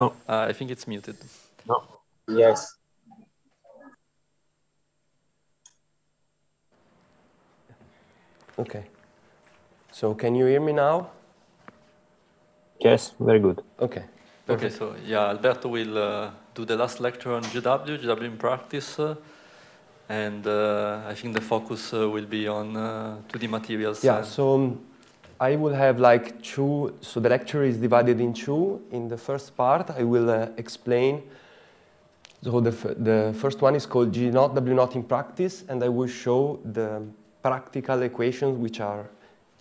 No. Oh. Uh, I think it's muted. No. Yes. Okay. So can you hear me now? Yes, very good. Okay. Perfect. Okay, so yeah, Alberto will uh, do the last lecture on GW, GW in practice, uh, and uh, I think the focus uh, will be on uh, 2D materials. Yeah, so um, I will have like two, so the lecture is divided in two. In the first part, I will uh, explain. So the, the first one is called G naught W naught in practice, and I will show the practical equations which are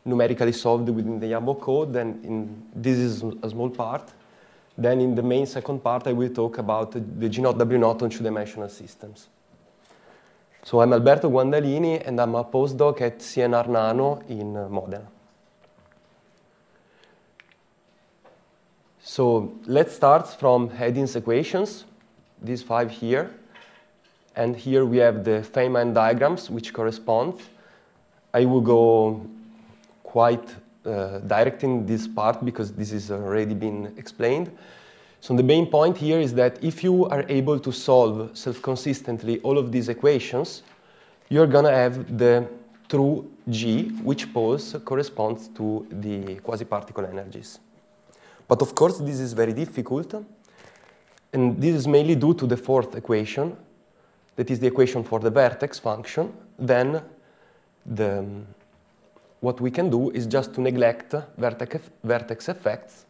numerically solved within the YAML code. Then in, this is a small part. Then in the main second part, I will talk about the G naught W naught on two-dimensional systems. So I'm Alberto Guandalini, and I'm a postdoc at CNR Nano in uh, Modena. So let's start from Hedin's equations, these five here. And here we have the Feynman diagrams, which correspond. I will go quite uh, directing this part because this has already been explained. So the main point here is that if you are able to solve self-consistently all of these equations, you're going to have the true G, which pose corresponds to the quasi-particle energies. But of course, this is very difficult. And this is mainly due to the fourth equation, that is the equation for the vertex function. Then the, um, what we can do is just to neglect vertex, vertex effects.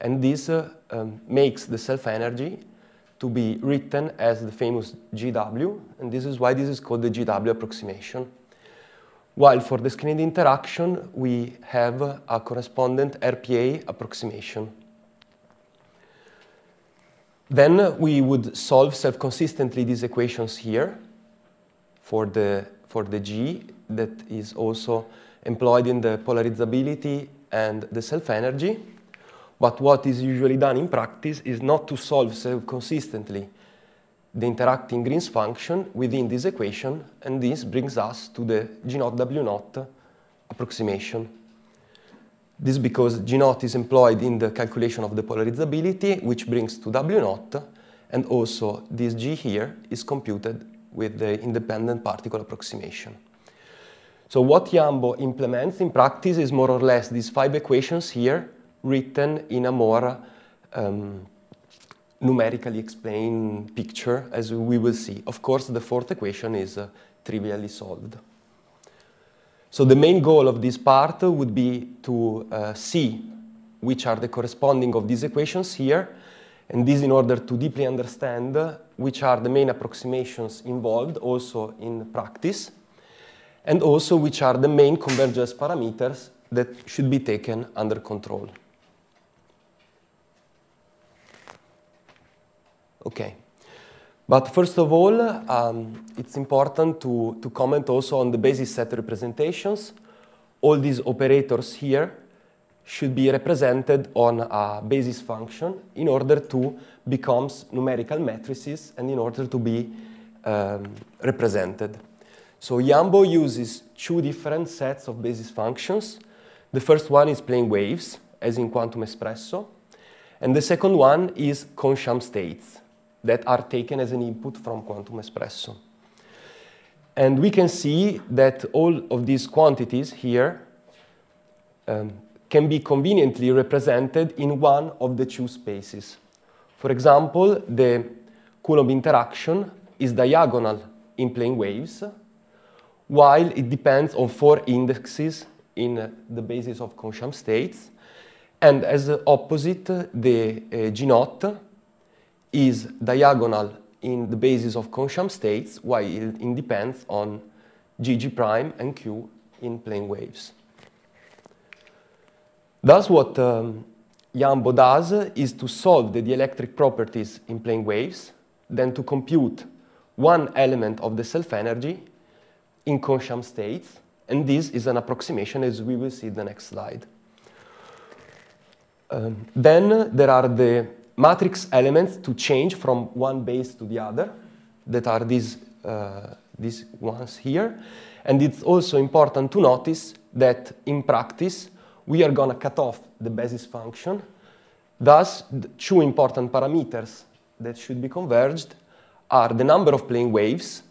And this uh, um, makes the self-energy to be written as the famous GW, and this is why this is called the GW approximation. While for the screened interaction, we have a correspondent RPA approximation. Then we would solve self-consistently these equations here for the, for the G that is also employed in the polarizability and the self-energy. But what is usually done in practice is not to solve self-consistently the interacting Green's function within this equation, and this brings us to the G 0 W 0 approximation. This is because G 0 is employed in the calculation of the polarizability, which brings to W 0 and also this G here is computed with the independent particle approximation. So what Yambo implements in practice is more or less these five equations here written in a more um, numerically explained picture as we will see. Of course, the fourth equation is uh, trivially solved. So the main goal of this part would be to uh, see which are the corresponding of these equations here, and this in order to deeply understand which are the main approximations involved also in practice, and also which are the main convergence parameters that should be taken under control. Okay. But first of all, um, it's important to, to comment also on the basis set representations. All these operators here should be represented on a basis function in order to become numerical matrices and in order to be um, represented. So Yambo uses two different sets of basis functions. The first one is plane waves, as in Quantum Espresso. And the second one is Consham states, that are taken as an input from quantum espresso. And we can see that all of these quantities here um, can be conveniently represented in one of the two spaces. For example, the Coulomb interaction is diagonal in plane waves, while it depends on four indexes in uh, the basis of Concham states. And as opposite, uh, the uh, G naught is diagonal in the basis of Consham states while it depends on GG prime and Q in plane waves. Thus what um, Yambo does is to solve the dielectric properties in plane waves, then to compute one element of the self energy in Consham states, and this is an approximation as we will see in the next slide. Um, then there are the matrix elements to change from one base to the other that are these, uh, these ones here. And it's also important to notice that in practice, we are going to cut off the basis function. Thus, two important parameters that should be converged are the number of plane waves,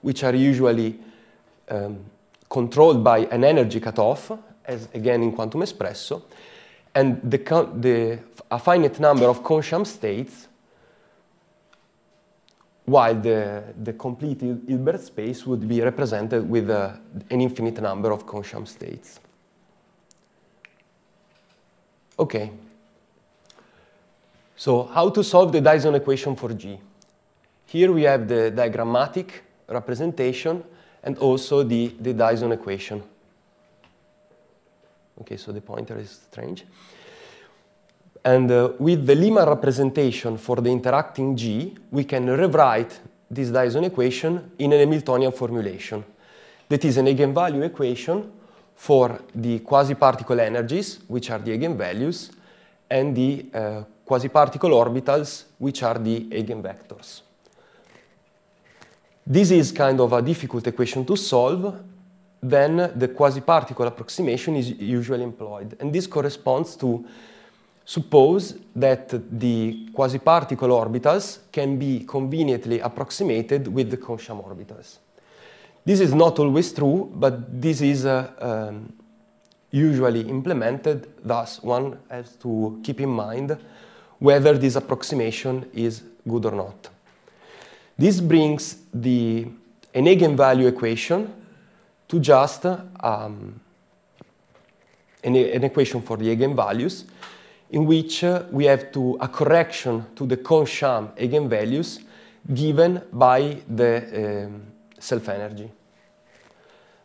which are usually um, controlled by an energy cutoff, as again in Quantum Espresso, and the, the, a finite number of Consham states, while the, the complete Hilbert space would be represented with uh, an infinite number of Consham states. Okay. So how to solve the Dyson equation for G? Here we have the diagrammatic representation and also the, the Dyson equation. Okay, so the pointer is strange. And uh, with the Lima representation for the interacting G, we can rewrite this Dyson equation in an Hamiltonian formulation. That is an eigenvalue equation for the quasi-particle energies, which are the eigenvalues, and the uh, quasi-particle orbitals, which are the eigenvectors. This is kind of a difficult equation to solve, then the quasi-particle approximation is usually employed. And this corresponds to suppose that the quasi-particle orbitals can be conveniently approximated with the Consham orbitals. This is not always true, but this is uh, um, usually implemented, thus one has to keep in mind whether this approximation is good or not. This brings the an eigenvalue equation to just um, an, an, equation for the eigenvalues in which uh, we have to a correction to the Kohn-Sham eigenvalues given by the um, self-energy.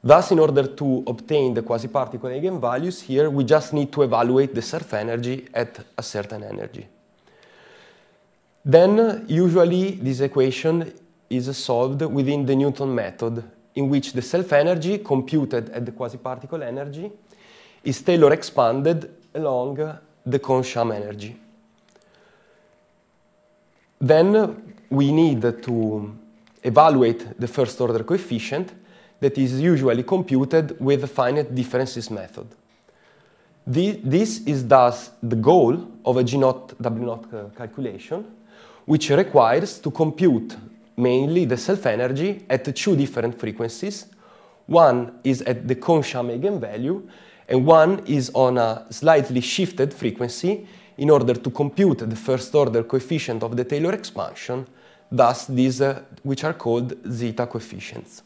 Thus, in order to obtain the quasi-particle eigenvalues here, we just need to evaluate the self-energy at a certain energy. Then, uh, usually, this equation is solved within the Newton method in which the self-energy computed at the quasi-particle energy is Taylor expanded along the Kohn-Sham energy. Then we need to evaluate the first order coefficient that is usually computed with the finite differences method. This is thus the goal of a G 0 W W0 uh, calculation, which requires to compute mainly the self-energy at two different frequencies. One is at the Consciam eigenvalue, and one is on a slightly shifted frequency in order to compute the first order coefficient of the Taylor expansion, thus these uh, which are called zeta coefficients.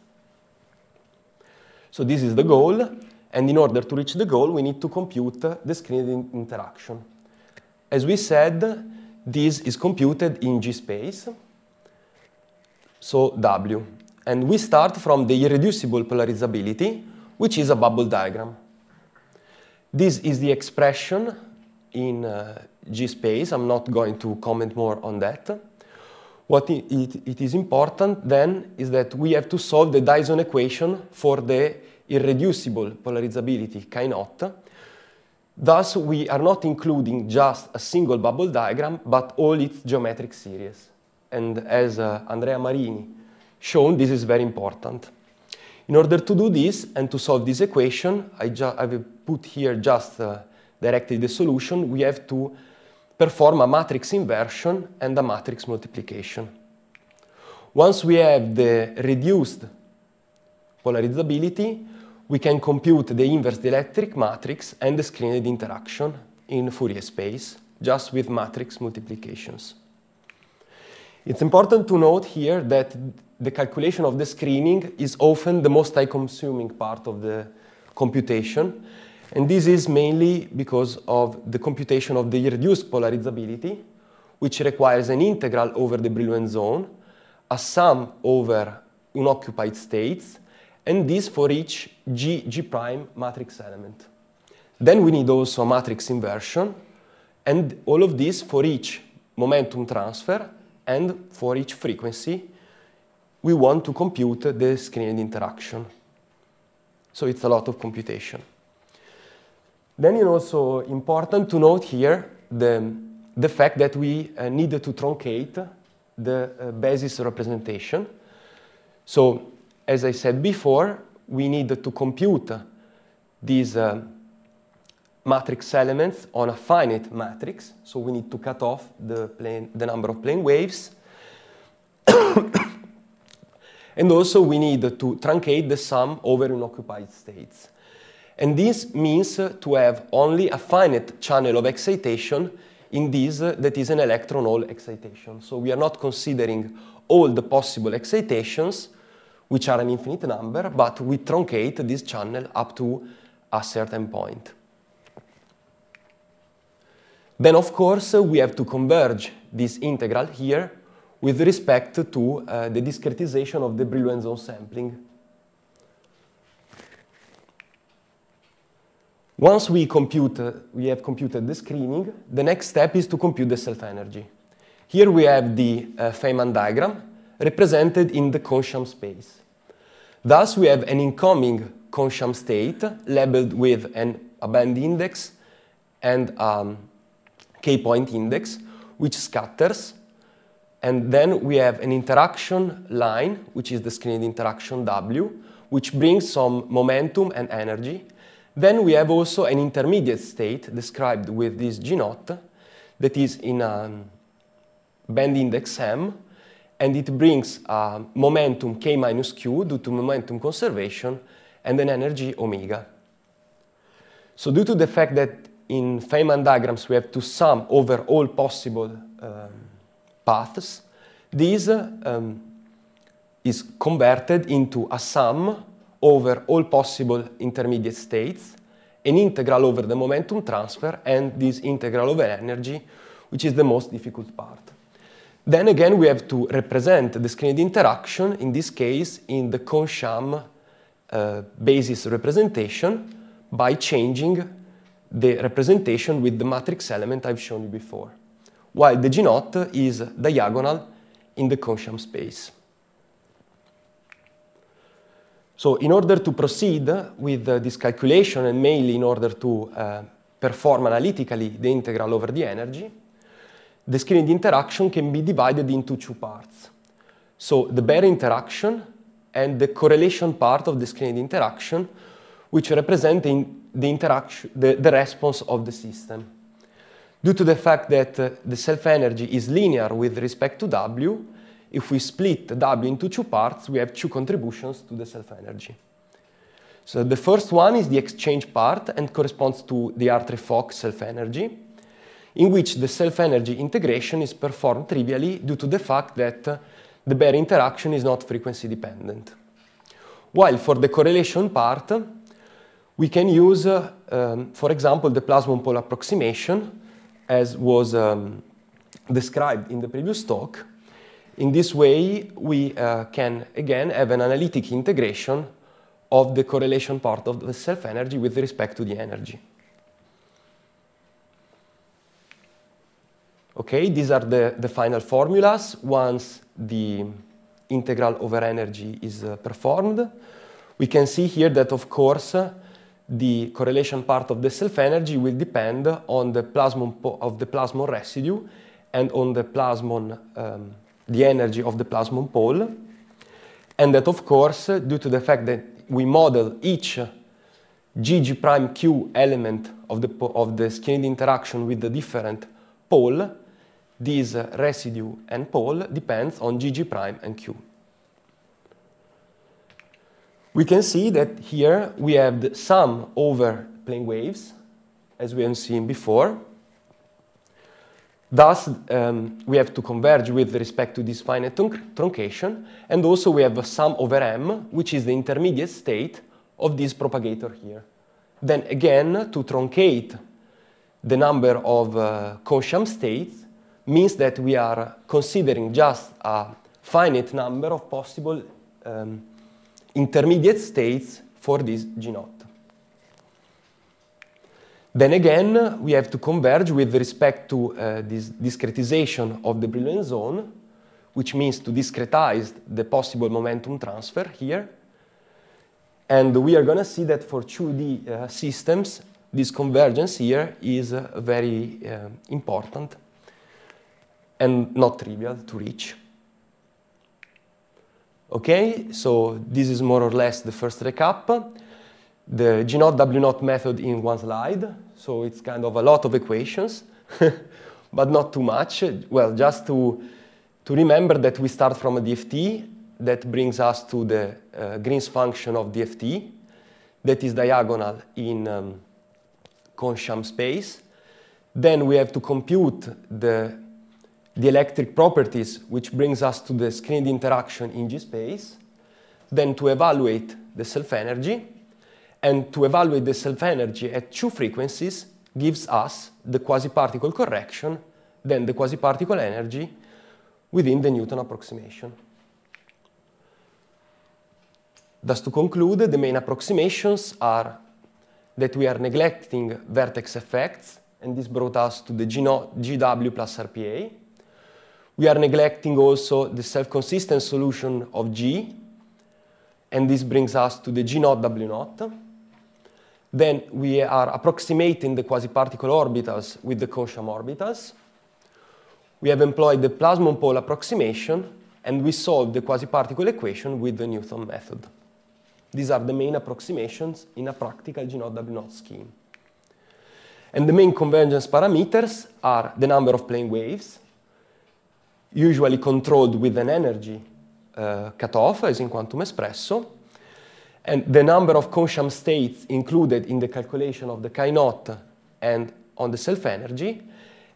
So this is the goal, and in order to reach the goal, we need to compute uh, the screen interaction. As we said, this is computed in G space so W. And we start from the irreducible polarizability, which is a bubble diagram. This is the expression in uh, G space. I'm not going to comment more on that. What it, it is important then is that we have to solve the Dyson equation for the irreducible polarizability chi naught. Thus, we are not including just a single bubble diagram, but all its geometric series. And as uh, Andrea Marini shown, this is very important. In order to do this and to solve this equation, I have put here just uh, directly the solution. We have to perform a matrix inversion and a matrix multiplication. Once we have the reduced polarizability, we can compute the inverse dielectric matrix and the screened interaction in Fourier space, just with matrix multiplications. It's important to note here that the calculation of the screening is often the most time-consuming part of the computation. And this is mainly because of the computation of the reduced polarizability, which requires an integral over the Brillouin zone, a sum over unoccupied states, and this for each G, G prime matrix element. Then we need also a matrix inversion, and all of this for each momentum transfer and for each frequency, we want to compute the screened interaction. So it's a lot of computation. Then it's also important to note here the, the fact that we uh, need to truncate the uh, basis representation. So as I said before, we need to compute these uh, matrix elements on a finite matrix. So we need to cut off the, plane, the number of plane waves. and also we need to truncate the sum over unoccupied states. And this means uh, to have only a finite channel of excitation in this uh, that is an electron hole excitation. So we are not considering all the possible excitations, which are an infinite number, but we truncate this channel up to a certain point. Then, of course, we have to converge this integral here with respect to uh, the discretization of the Brillouin zone sampling. Once we, compute, uh, we have computed the screening, the next step is to compute the self-energy. Here we have the uh, Feynman diagram represented in the Consham space. Thus, we have an incoming Consham state labeled with an, a band index and um, k-point index, which scatters. And then we have an interaction line, which is the screened interaction W, which brings some momentum and energy. Then we have also an intermediate state described with this G naught that is in a um, band index M, and it brings a uh, momentum k minus q due to momentum conservation and an energy omega. So due to the fact that in Feynman diagrams, we have to sum over all possible um, paths. This um, is converted into a sum over all possible intermediate states, an integral over the momentum transfer, and this integral over energy, which is the most difficult part. Then again, we have to represent the screened interaction, in this case, in the Consham uh, basis representation by changing the representation with the matrix element I've shown you before, while the G 0 is diagonal in the Consham space. So in order to proceed with this calculation and mainly in order to uh, perform analytically the integral over the energy, the screened interaction can be divided into two parts. So the bare interaction and the correlation part of the screened interaction which represent the, the interaction, the, the, response of the system. Due to the fact that uh, the self-energy is linear with respect to W, if we split W into two parts, we have two contributions to the self-energy. So the first one is the exchange part and corresponds to the Artre-Fock self-energy, in which the self-energy integration is performed trivially due to the fact that uh, the bare interaction is not frequency dependent. While for the correlation part, we can use, uh, um, for example, the plasmon pole approximation, as was um, described in the previous talk. In this way, we uh, can, again, have an analytic integration of the correlation part of the self-energy with respect to the energy. Okay, these are the, the final formulas once the integral over energy is uh, performed. We can see here that, of course, uh, the correlation part of the self-energy will depend on the plasmon of the plasmon residue and on the plasmon, um, the energy of the plasmon pole. And that, of course, due to the fact that we model each GG prime Q element of the, of the Skinner interaction with the different pole, this residue and pole depends on GG prime and Q. We can see that here we have the sum over plane waves, as we have seen before. Thus, um, we have to converge with respect to this finite trunc truncation, and also we have a sum over m, which is the intermediate state of this propagator here. Then again, to truncate the number of uh, states means that we are considering just a finite number of possible um, intermediate states for this G naught. Then again, we have to converge with respect to uh, this discretization of the Brillouin zone, which means to discretize the possible momentum transfer here. And we are going to see that for 2D uh, systems, this convergence here is uh, very uh, important and not trivial to reach. Okay, so this is more or less the first recap. The G 0 W 0 method in one slide. So it's kind of a lot of equations, but not too much. Well, just to, to remember that we start from a DFT that brings us to the uh, Green's function of DFT that is diagonal in um, Consham space. Then we have to compute the the electric properties, which brings us to the screened interaction in G-space, then to evaluate the self-energy, and to evaluate the self-energy at two frequencies gives us the quasi-particle correction, then the quasi-particle energy within the Newton approximation. Thus, to conclude, the main approximations are that we are neglecting vertex effects, and this brought us to the GW plus RPA, we are neglecting also the self-consistent solution of G, and this brings us to the G naught W naught. Then we are approximating the quasi-particle orbitals with the Caucham orbitals. We have employed the plasmon pole approximation, and we solved the quasi-particle equation with the Newton method. These are the main approximations in a practical G naught W naught scheme. And the main convergence parameters are the number of plane waves, usually controlled with an energy uh, cutoff, as in quantum espresso. And the number of Consham states included in the calculation of the Kinot and on the self energy,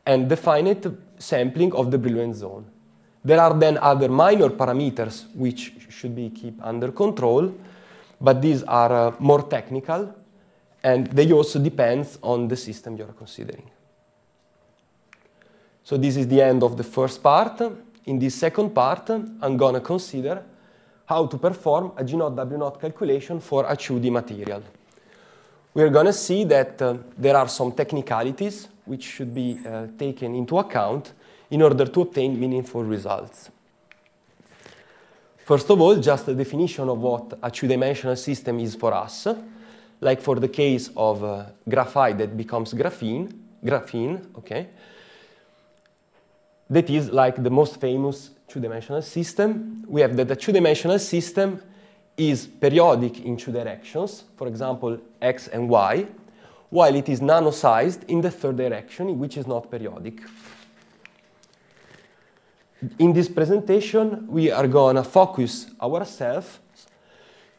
and the finite sampling of the brillouin zone. There are then other minor parameters which should be kept under control, but these are uh, more technical, and they also depend on the system you're considering. So this is the end of the first part. In this second part, I'm going to consider how to perform a G naught W naught calculation for a 2D material. We're going to see that uh, there are some technicalities which should be uh, taken into account in order to obtain meaningful results. First of all, just a definition of what a two-dimensional system is for us. Like for the case of uh, graphite that becomes graphene, graphene, okay? that is like the most famous two-dimensional system. We have that the two-dimensional system is periodic in two directions, for example, x and y, while it is nano-sized in the third direction, which is not periodic. In this presentation, we are going to focus ourselves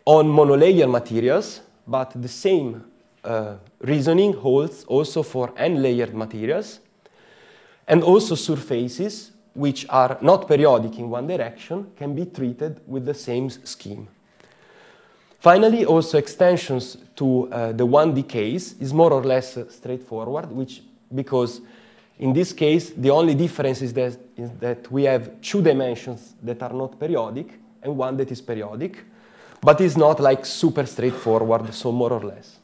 on monolayer materials, but the same uh, reasoning holds also for n-layered materials. And also surfaces, which are not periodic in one direction, can be treated with the same scheme. Finally, also extensions to uh, the 1D case is more or less uh, straightforward, which because in this case, the only difference is that, is that we have two dimensions that are not periodic and one that is periodic, but is not like super straightforward, so more or less.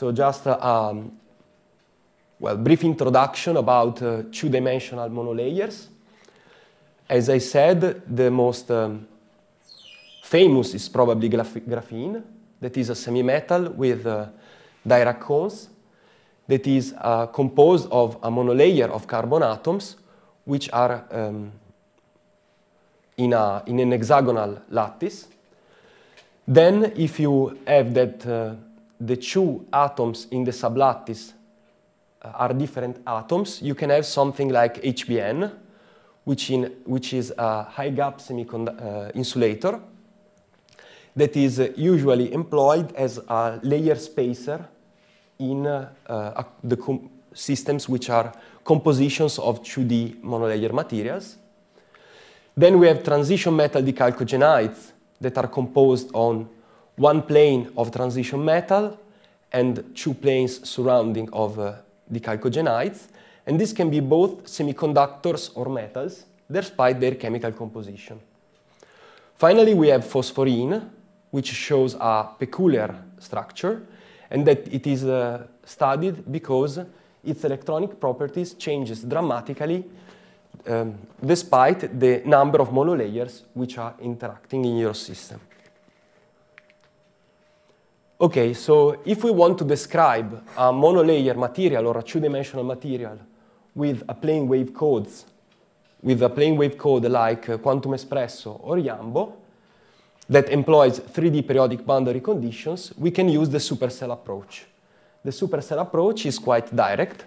So just a um, well, brief introduction about uh, two-dimensional monolayers. As I said, the most um, famous is probably graph graphene, that is a semi-metal with uh, Dirac cones that is uh, composed of a monolayer of carbon atoms which are um, in, a, in an hexagonal lattice. Then if you have that uh, the two atoms in the sublattice uh, are different atoms, you can have something like HBN, which, in, which is a high gap semiconductor uh, insulator that is usually employed as a layer spacer in uh, uh the systems which are compositions of 2D monolayer materials. Then we have transition metal decalcogenides that are composed on one plane of transition metal and two planes surrounding of uh, the chalcogenides. And this can be both semiconductors or metals, despite their chemical composition. Finally, we have phosphorine, which shows a peculiar structure, and that it is uh, studied because its electronic properties changes dramatically um, despite the number of monolayers which are interacting in your system. Okay, so if we want to describe a monolayer material or a two-dimensional material with a plane wave codes, with a plane wave code like uh, Quantum Espresso or Yambo, that employs 3D periodic boundary conditions, we can use the supercell approach. The supercell approach is quite direct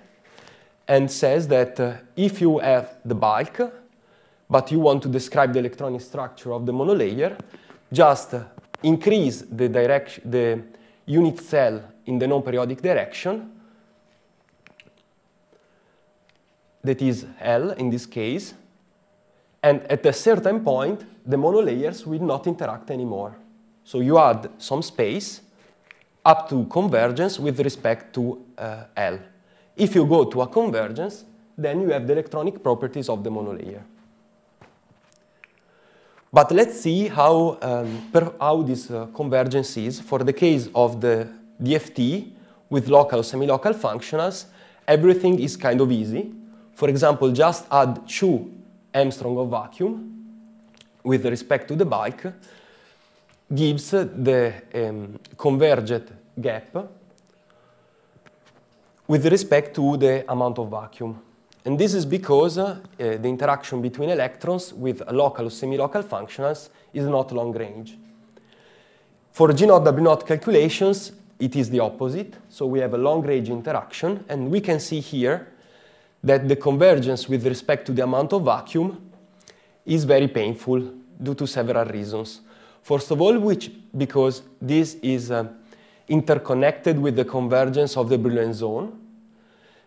and says that uh, if you have the bulk, but you want to describe the electronic structure of the monolayer, just uh, increase the, direct the unit cell in the non-periodic direction, that is L in this case, and at a certain point, the monolayers will not interact anymore. So you add some space up to convergence with respect to uh, L. If you go to a convergence, then you have the electronic properties of the monolayer. But let's see how, um, per, how this uh, convergence is for the case of the DFT with local or semi-local functionals. Everything is kind of easy. For example, just add 2 Armstrong of vacuum with respect to the bulk gives the um, converged gap with respect to the amount of vacuum. And this is because uh, uh, the interaction between electrons with local or semi-local functionals is not long range. For G0 W0 calculations, it is the opposite. So we have a long range interaction. And we can see here that the convergence with respect to the amount of vacuum is very painful due to several reasons. First of all, which because this is uh, interconnected with the convergence of the Brillouin zone.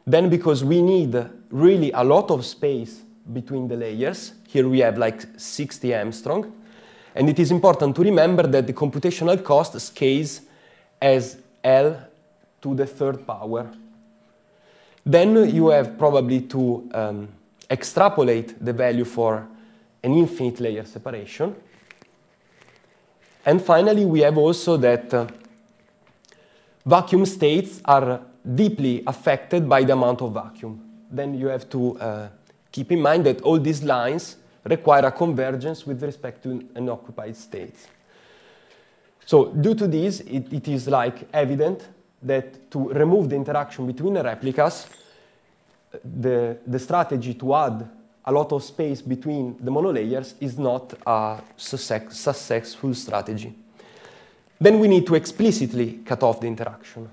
Then because we need really a lot of space between the layers. Here we have like 60 Armstrong. And it is important to remember that the computational cost scales as L to the third power. Then you have probably to um, extrapolate the value for an infinite layer separation. And finally, we have also that uh, vacuum states are deeply affected by the amount of vacuum then you have to uh, keep in mind that all these lines require a convergence with respect to an occupied state. So due to this, it, it is like evident that to remove the interaction between the replicas, the, the strategy to add a lot of space between the monolayers is not a successful strategy. Then we need to explicitly cut off the interaction.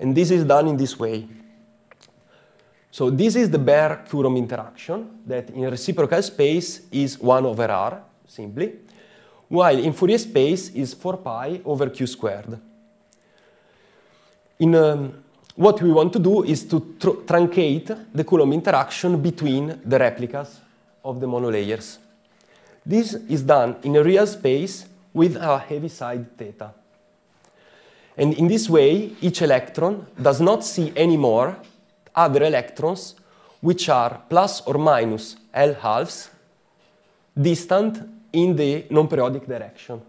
And this is done in this way. So this is the bare Coulomb interaction that in reciprocal space is 1 over r, simply, while in Fourier space is 4 pi over q squared. In, um, what we want to do is to tr truncate the Coulomb interaction between the replicas of the monolayers. This is done in a real space with a heavy side theta. And in this way, each electron does not see anymore other electrons which are plus or minus L halves distant in the non-periodic direction.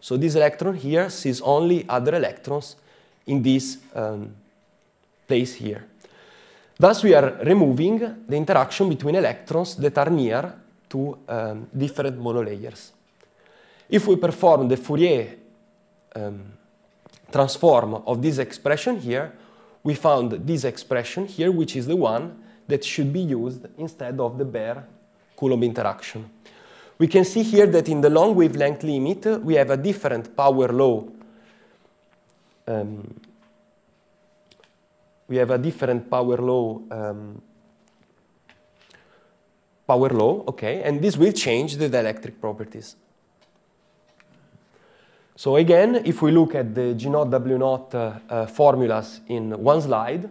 So this electron here sees only other electrons in this um, place here. Thus we are removing the interaction between electrons that are near to um, different monolayers. If we perform the Fourier um, transform of this expression here, we found this expression here, which is the one that should be used instead of the bare Coulomb interaction. We can see here that in the long wavelength limit, we have a different power law. Um, we have a different power law um, power law, okay, and this will change the dielectric properties. So again, if we look at the G 0 W 0 uh, uh, formulas in one slide,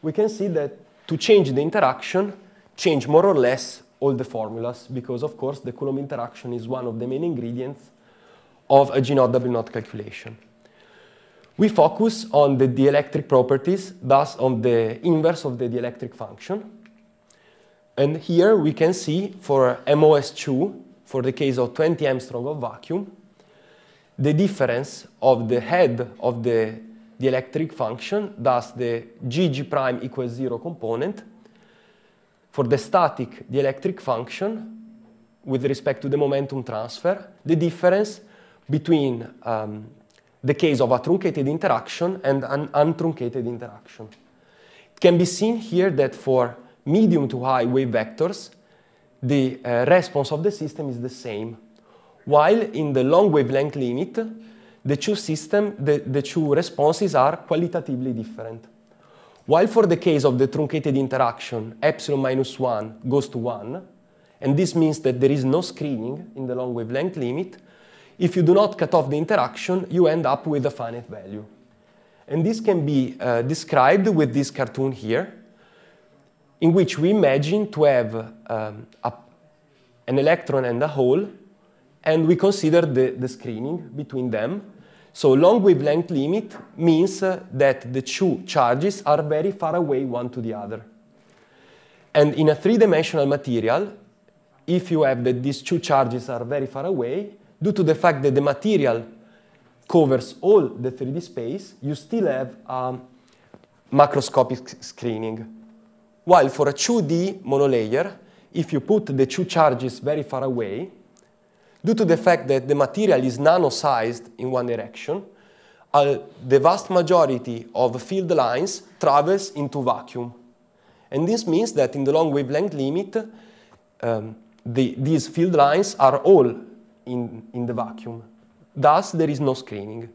we can see that to change the interaction, change more or less all the formulas, because of course the Coulomb interaction is one of the main ingredients of a G 0 W W0 calculation. We focus on the dielectric properties, thus on the inverse of the dielectric function. And here we can see for MOS2, for the case of 20 angstrom of vacuum, the difference of the head of the, electric function, thus the gg prime equals zero component, for the static dielectric function with respect to the momentum transfer, the difference between um, the case of a truncated interaction and an untruncated interaction. It can be seen here that for medium to high wave vectors, the uh, response of the system is the same. While in the long wavelength limit, the two system, the, the two responses are qualitatively different. While for the case of the truncated interaction, epsilon minus 1 goes to 1, and this means that there is no screening in the long wavelength limit, if you do not cut off the interaction, you end up with a finite value. And this can be uh, described with this cartoon here, in which we imagine to have um, a, an electron and a hole and we consider the, the screening between them. So long wavelength limit means uh, that the two charges are very far away one to the other. And in a three-dimensional material, if you have that these two charges are very far away, due to the fact that the material covers all the 3D space, you still have a macroscopic screening. While for a 2D monolayer, if you put the two charges very far away, due to the fact that the material is nano-sized in one direction, uh, the vast majority of field lines travels into vacuum. And this means that in the long wavelength limit, um, the, these field lines are all in, in the vacuum. Thus, there is no screening.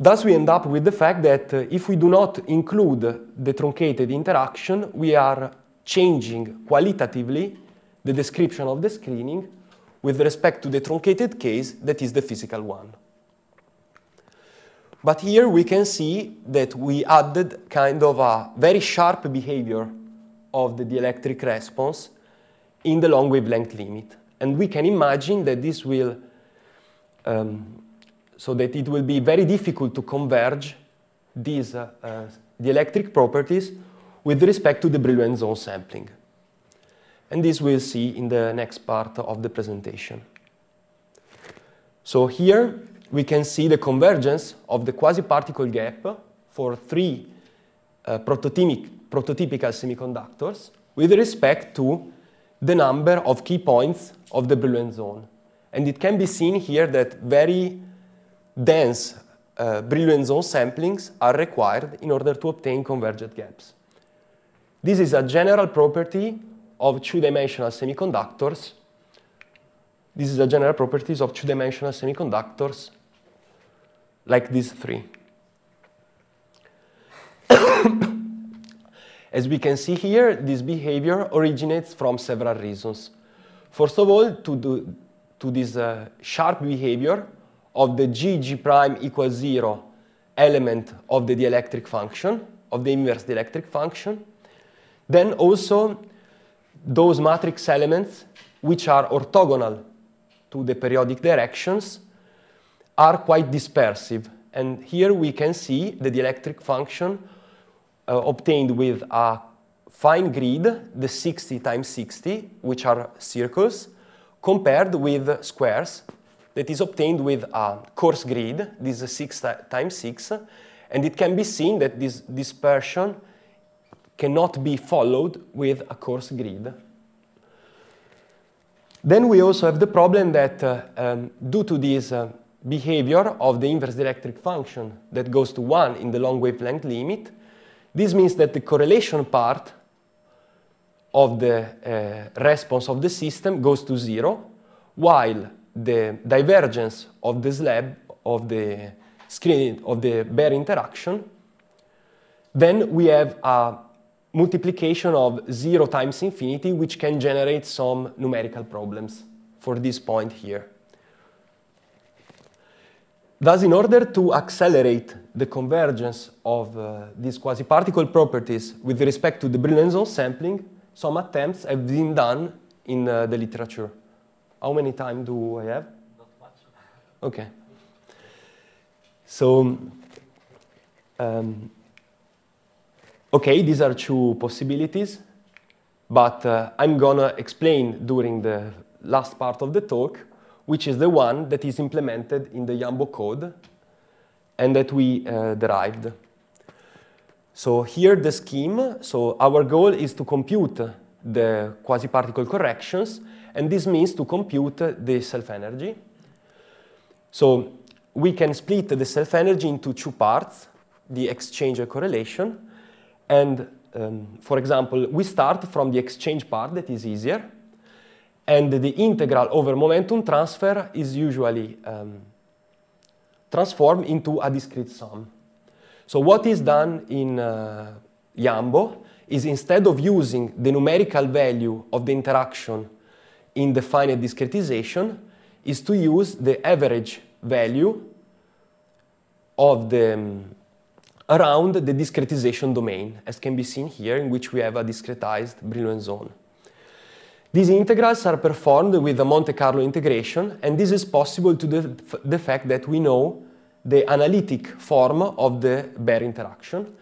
Thus, we end up with the fact that uh, if we do not include the truncated interaction, we are changing qualitatively the description of the screening with respect to the truncated case that is the physical one. But here we can see that we added kind of a very sharp behavior of the dielectric response in the long wavelength limit. And we can imagine that this will, um, so that it will be very difficult to converge these uh, uh, dielectric properties with respect to the Brillouin zone sampling. And this we'll see in the next part of the presentation. So here we can see the convergence of the quasi-particle gap for three uh, prototypical semiconductors with respect to the number of key points of the Brillouin zone. And it can be seen here that very dense uh, Brillouin zone samplings are required in order to obtain convergent gaps. This is a general property of two-dimensional semiconductors. This is the general properties of two-dimensional semiconductors, like these three. As we can see here, this behavior originates from several reasons. First of all, to, do, to this uh, sharp behavior of the g g prime equals 0 element of the dielectric function, of the inverse dielectric function. Then also those matrix elements which are orthogonal to the periodic directions are quite dispersive. And here we can see the dielectric function uh, obtained with a fine grid, the 60 times 60, which are circles, compared with squares that is obtained with a coarse grid, this is 6 times 6, and it can be seen that this dispersion cannot be followed with a coarse grid. Then we also have the problem that uh, um, due to this uh, behavior of the inverse dielectric function that goes to 1 in the long wavelength limit, this means that the correlation part of the uh, response of the system goes to 0, while the divergence of the slab of the screen of the bare interaction, then we have a multiplication of 0 times infinity, which can generate some numerical problems for this point here. Thus, in order to accelerate the convergence of uh, these quasi-particle properties with respect to the Brillouin sampling, some attempts have been done in uh, the literature. How many time do I have? Not much. Okay. So, um, Okay, these are two possibilities, but uh, I'm gonna explain during the last part of the talk, which is the one that is implemented in the Yambo code and that we uh, derived. So here the scheme, so our goal is to compute the quasi-particle corrections, and this means to compute the self-energy. So we can split the self-energy into two parts, the exchange correlation and um, for example, we start from the exchange part that is easier, and the integral over momentum transfer is usually um, transformed into a discrete sum. So what is done in uh, Yambo is instead of using the numerical value of the interaction in the finite discretization, is to use the average value of the um, around the discretization domain, as can be seen here, in which we have a discretized Brillouin zone. These integrals are performed with the Monte Carlo integration, and this is possible to the, the fact that we know the analytic form of the bare interaction.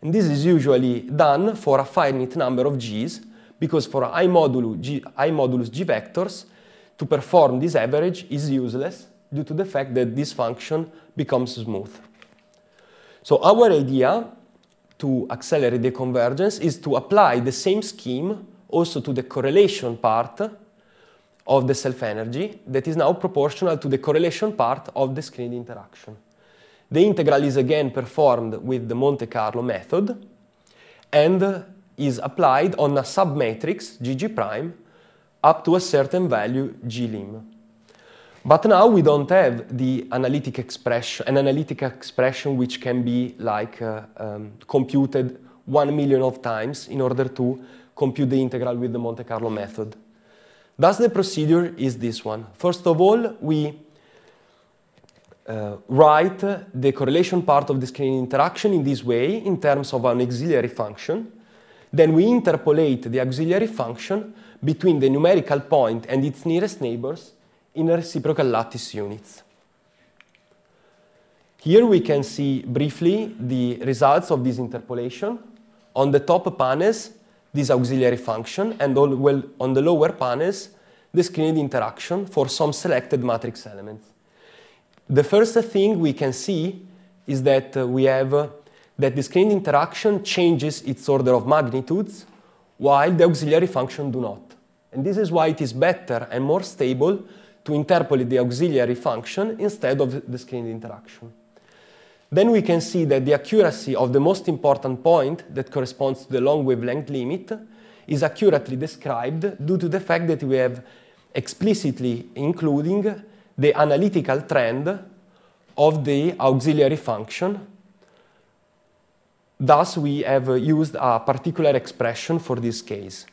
And this is usually done for a finite number of g's, because for i modulus g vectors, to perform this average is useless due to the fact that this function becomes smooth. So our idea to accelerate the convergence is to apply the same scheme also to the correlation part of the self-energy that is now proportional to the correlation part of the screened interaction. The integral is again performed with the Monte Carlo method and is applied on a submatrix GG prime up to a certain value G lim. But now we don't have the analytic expression, an analytic expression which can be like uh, um, computed one million of times in order to compute the integral with the Monte Carlo method. Thus the procedure is this one. First of all, we uh, write the correlation part of the screening interaction in this way in terms of an auxiliary function. Then we interpolate the auxiliary function between the numerical point and its nearest neighbors in a reciprocal lattice units. Here we can see briefly the results of this interpolation. On the top panels, this auxiliary function, and well, on the lower panels, the screened interaction for some selected matrix elements. The first thing we can see is that uh, we have uh, that the screened interaction changes its order of magnitudes while the auxiliary function do not. And this is why it is better and more stable to interpolate the auxiliary function instead of the screened interaction. Then we can see that the accuracy of the most important point that corresponds to the long wavelength limit is accurately described due to the fact that we have explicitly including the analytical trend of the auxiliary function. Thus, we have used a particular expression for this case.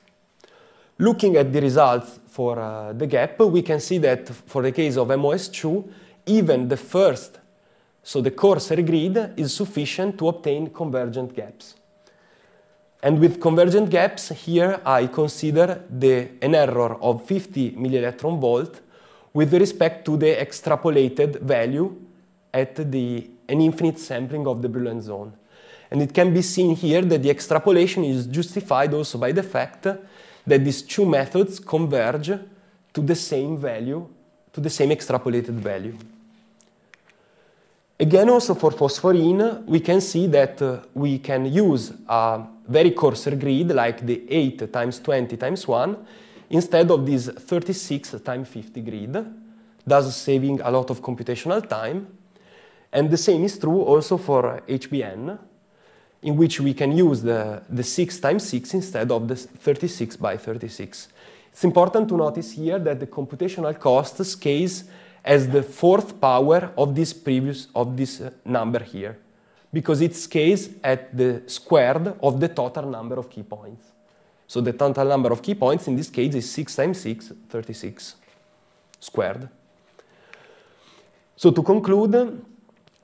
Looking at the results for uh, the gap, we can see that for the case of MOS2, even the first, so the coarser grid, is sufficient to obtain convergent gaps. And with convergent gaps, here I consider the, an error of 50 millielectron volt with respect to the extrapolated value at the, an infinite sampling of the Brillouin zone. And it can be seen here that the extrapolation is justified also by the fact that these two methods converge to the same value, to the same extrapolated value. Again, also for phosphorine, we can see that uh, we can use a very coarser grid like the 8 times 20 times 1 instead of this 36 times 50 grid, thus saving a lot of computational time. And the same is true also for HBN, in which we can use the, the 6 times 6 instead of the 36 by 36. It's important to notice here that the computational cost scales as the fourth power of this previous of this uh, number here because it scales at the squared of the total number of key points. So the total number of key points in this case is 6 times 6, 36 squared. So to conclude,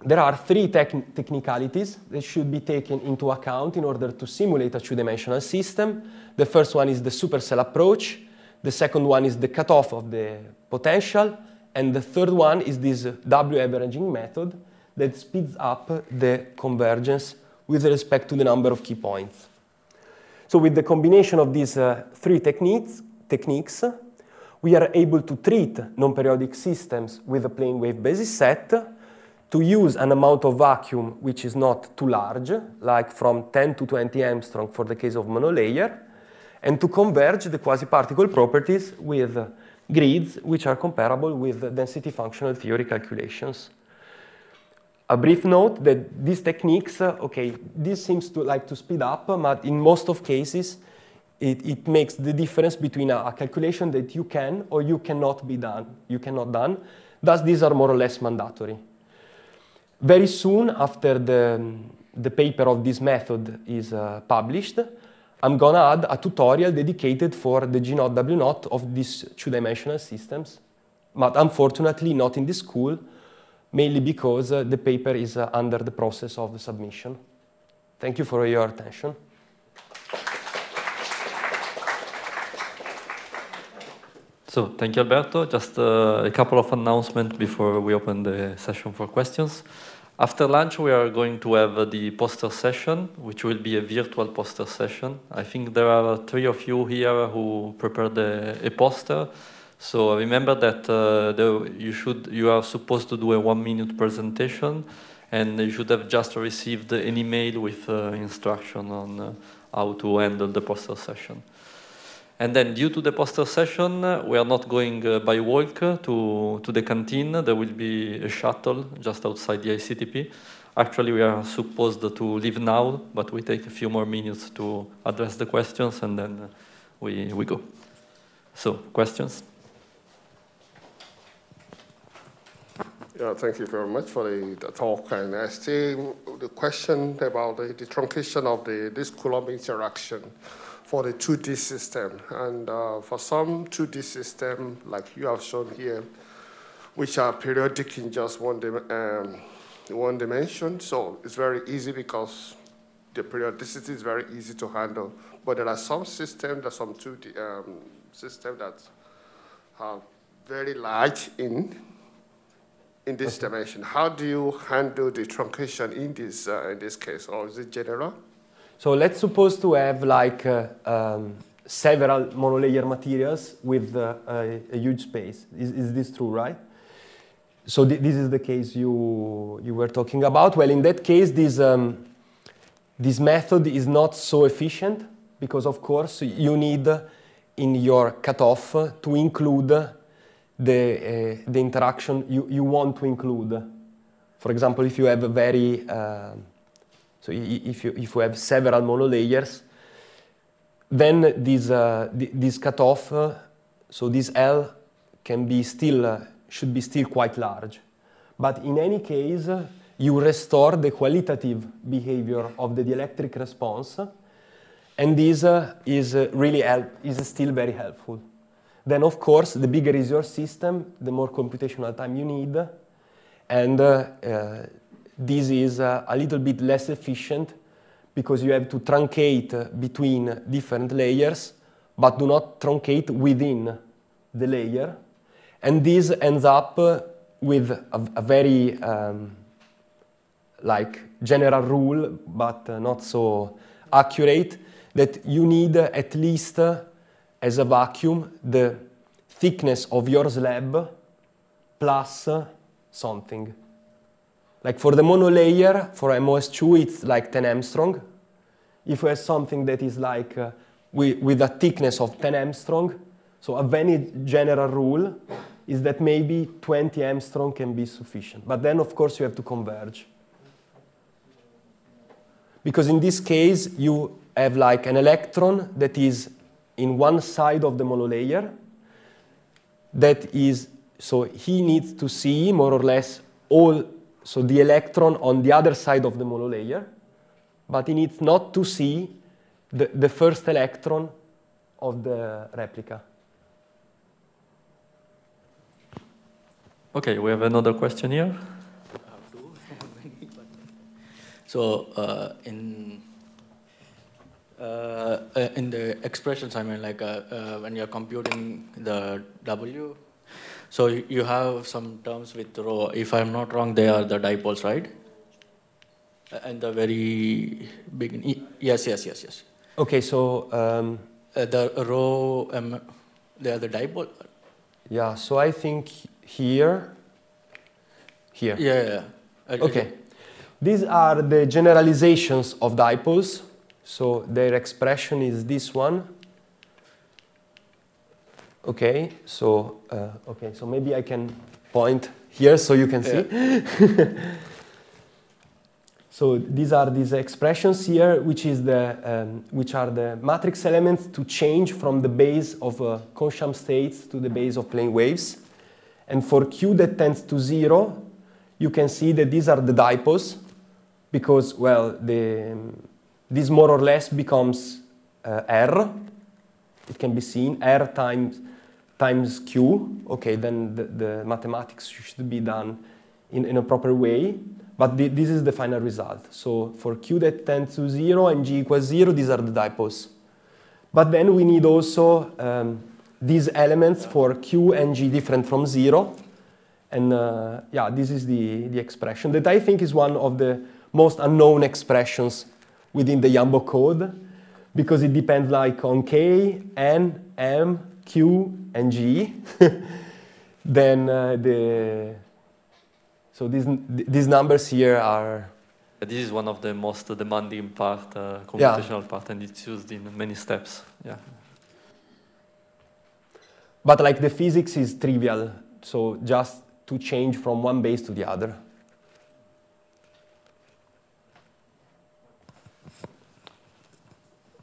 there are three tec technicalities that should be taken into account in order to simulate a two-dimensional system. The first one is the supercell approach, the second one is the cutoff of the potential, and the third one is this W averaging method that speeds up the convergence with respect to the number of key points. So with the combination of these uh, three techniques, techniques, we are able to treat non-periodic systems with a plane wave basis set to use an amount of vacuum which is not too large, like from 10 to 20 Armstrong for the case of monolayer, and to converge the quasi-particle properties with grids which are comparable with density functional theory calculations. A brief note that these techniques, uh, okay, this seems to like to speed up, but in most of cases, it, it, makes the difference between a, a, calculation that you can or you cannot be done, you cannot done. Thus, these are more or less mandatory. Very soon after the, the paper of this method is uh, published, I'm gonna add a tutorial dedicated for the G naught W of these two-dimensional systems, but unfortunately not in this school, mainly because uh, the paper is uh, under the process of the submission. Thank you for your attention. So thank you, Alberto. Just uh, a couple of announcements before we open the session for questions. After lunch, we are going to have uh, the poster session, which will be a virtual poster session. I think there are three of you here who prepared a, a poster. So remember that uh, the, you, should, you are supposed to do a one-minute presentation, and you should have just received an email with uh, instruction on uh, how to handle the poster session. And then due to the poster session, we are not going uh, by walk to, to the canteen. There will be a shuttle just outside the ICTP. Actually, we are supposed to leave now, but we take a few more minutes to address the questions and then uh, we, we go. So, questions? Yeah, thank you very much for the, the talk. And I see the question about the, the truncation of the, this Coulomb interaction for the 2D system. And uh, for some 2D system, like you have shown here, which are periodic in just one, um, one dimension, so it's very easy because the periodicity is very easy to handle. But there are some systems, um, that some 2D um, systems that are very large in in this dimension. How do you handle the truncation in this uh, in this case, or is it general? So let's suppose to have like uh, um, several monolayer materials with uh, a, a, huge space. Is, is, this true, right? So th this is the case you, you were talking about. Well, in that case, this, um, this method is not so efficient because, of course, you need uh, in your cutoff uh, to include the, uh, the interaction you, you want to include. For example, if you have a very uh, so if you, if you have several monolayers, then this, uh, this cutoff, uh, so this L can be still, uh, should be still quite large. But in any case, you restore the qualitative behavior of the dielectric response, and this uh, is uh, really is still very helpful. Then, of course, the bigger is your system, the more computational time you need, and uh, this is uh, a little bit less efficient because you have to truncate between different layers, but do not truncate within the layer. And this ends up with a, a very um, like general rule, but uh, not so accurate, that you need at least uh, as a vacuum the thickness of your slab plus uh, something. Like for the monolayer, for MOS2, it's like 10 Armstrong. If we have something that is like uh, with, with a thickness of 10 Armstrong, so a very general rule is that maybe 20 Armstrong can be sufficient. But then, of course, you have to converge. Because in this case, you have like an electron that is in one side of the monolayer. That is, so he needs to see more or less all so the electron on the other side of the monolayer, but it needs not to see the, the first electron of the replica. Okay, we have another question here. So uh, in uh, uh, in the expressions, I mean, like uh, uh when you're computing the W, so you have some terms with rho. If I'm not wrong, they are the dipoles, right? And the very beginning. Yes, yes, yes, yes. Okay, so um, uh, the rho, um, they are the dipole. Yeah. So I think here, here. Yeah. yeah. Okay. okay. These are the generalizations of dipoles. So their expression is this one. Okay, so uh, okay, so maybe I can point here so you can see. Yeah. so these are these expressions here, which is the um, which are the matrix elements to change from the base of uh, Consham states to the base of plane waves. And for q that tends to zero, you can see that these are the dipoles, because well, the um, this more or less becomes uh, r. It can be seen r times times q, okay, then the, the mathematics should be done in, in a proper way. But the, this is the final result. So for q that tends to 0 and g equals 0, these are the dipoles. But then we need also um, these elements for q and g different from 0. And uh, yeah, this is the, the expression that I think is one of the most unknown expressions within the Yambo code because it depends like on k, n, m, Q and G, then uh, the so these these numbers here are. This is one of the most demanding part, uh, computational yeah. part, and it's used in many steps. Yeah. But like the physics is trivial, so just to change from one base to the other.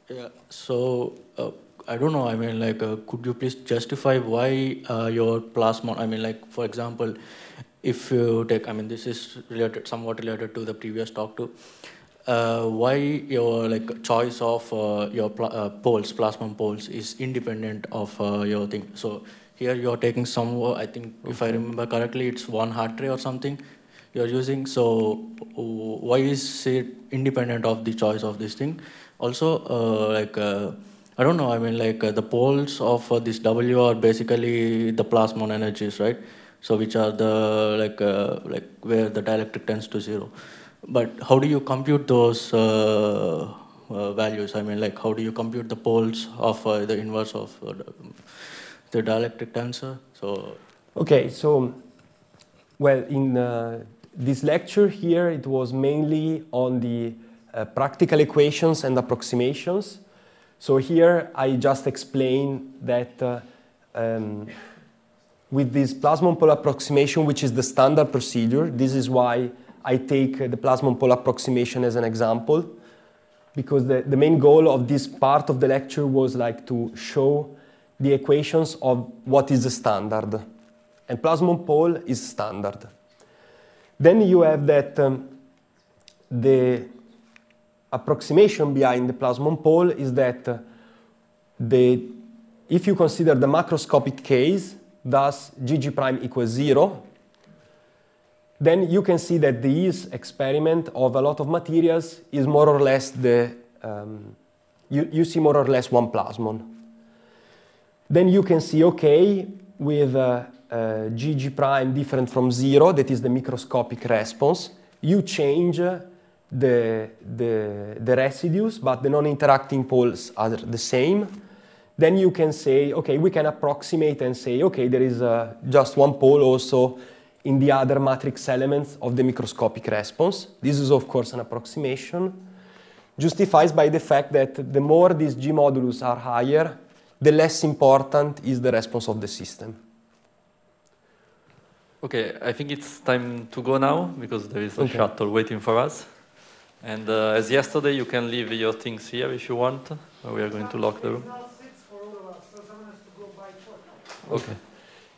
Yeah. So. Uh, I don't know. I mean, like, uh, could you please justify why uh, your plasmon? I mean, like, for example, if you take, I mean, this is related, somewhat related to the previous talk too. Uh, why your like choice of uh, your pl uh, poles, plasmon poles, is independent of uh, your thing? So here you are taking some. I think okay. if I remember correctly, it's one Hartree or something you are using. So why is it independent of the choice of this thing? Also, like I don't know. I mean, like uh, the poles of uh, this W are basically the plasmon energies, right? So which are the like uh, like where the dielectric tends to zero. But how do you compute those uh, uh, values? I mean, like how do you compute the poles of uh, the inverse of the dielectric tensor? So okay, so well in this lecture here, it was mainly on the practical equations and approximations so here I just explain that uh, um, with this plasmon pole approximation, which is the standard procedure, this is why I take uh, the plasmon pole approximation as an example, because the, the main goal of this part of the lecture was like to show the equations of what is the standard. And plasmon pole is standard. Then you have that um, the approximation behind the plasmon pole is that the, if you consider the macroscopic case, thus GG prime equals zero, then you can see that these experiment of a lot of materials is more or less the, um, you, you see more or less one plasmon. Then you can see, okay, with uh, uh, GG prime different from zero, that is the microscopic response, you change uh, the, the, the residues, but the non-interacting poles are the same, then you can say, okay, we can approximate and say, okay, there is uh, just one pole also in the other matrix elements of the microscopic response. This is, of course, an approximation, justified by the fact that the more these G modulus are higher, the less important is the response of the system. Okay, I think it's time to go now because there is a okay. shuttle waiting for us. And uh, as yesterday, you can leave your things here if you want. We are going to lock the room. Okay.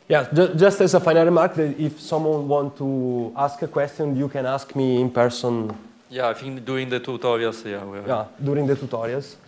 Yeah, just as a final remark, if someone want to ask a question, you can ask me in person. Yeah, I think during the tutorials, yeah. yeah, during the tutorials.